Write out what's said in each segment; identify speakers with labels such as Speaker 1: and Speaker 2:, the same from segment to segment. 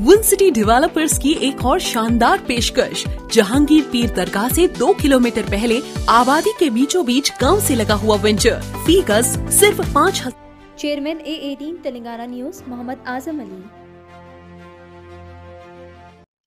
Speaker 1: win city developers की एक और शानदार पेशकश जहांगीर पीर दरगाह से दो किलोमीटर पहले आबादी के बीचों बीच गाँव ऐसी लगा हुआ वेंचर फीकस
Speaker 2: सिर्फ पाँच चेयरमैन ए एटीन तेलंगाना न्यूज मोहम्मद आजम अली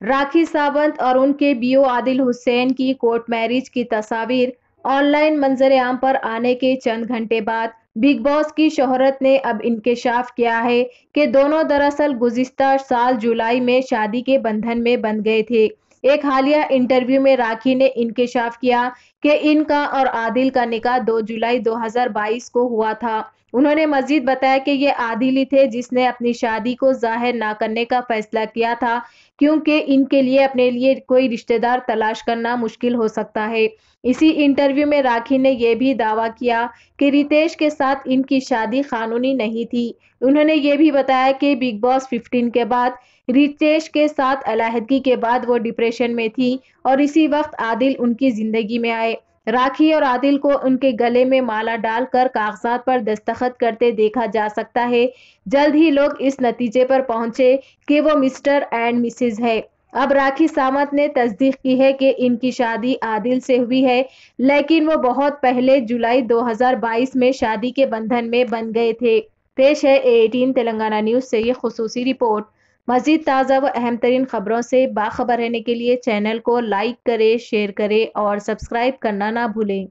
Speaker 3: राखी सावंत और उनके बीओ आदिल हुसैन की कोर्ट मैरिज की तस्वीर ऑनलाइन मंजर आम पर आने के चंद घंटे बाद बिग बॉस की शोहरत ने अब इंकशाफ किया है कि दोनों दरअसल गुज्त साल जुलाई में शादी के बंधन में बंध गए थे एक हालिया इंटरव्यू में राखी ने इंकशाफ किया कि इनका और आदिल का निकाह 2 जुलाई 2022 को हुआ था उन्होंने मजीद बताया कि ये आदिल ही थे जिसने अपनी शादी को जाहिर ना करने का फैसला किया था क्योंकि इनके लिए अपने लिए कोई रिश्तेदार तलाश करना मुश्किल हो सकता है इसी इंटरव्यू में राखी ने यह भी दावा किया कि रितेश के साथ इनकी शादी कानूनी नहीं थी उन्होंने ये भी बताया कि बिग बॉस 15 के बाद रितेश के साथ अलहदगी के बाद वो डिप्रेशन में थी और इसी वक्त आदिल उनकी जिंदगी में आए राखी और आदिल को उनके गले में माला डालकर कागजात पर दस्तखत करते देखा जा सकता है जल्द ही लोग इस नतीजे पर पहुंचे कि वो मिस्टर एंड मिसेज है अब राखी सावंत ने तस्दीक की है कि इनकी शादी आदिल से हुई है लेकिन वो बहुत पहले जुलाई 2022 में शादी के बंधन में बन गए थे पेश है एटीन तेलंगाना न्यूज से ये खसूसी रिपोर्ट मजीद ताज़ा व अहम तरीन खबरों से बाखबर रहने के लिए चैनल को लाइक करें शेयर करें और सब्सक्राइब करना ना भूलें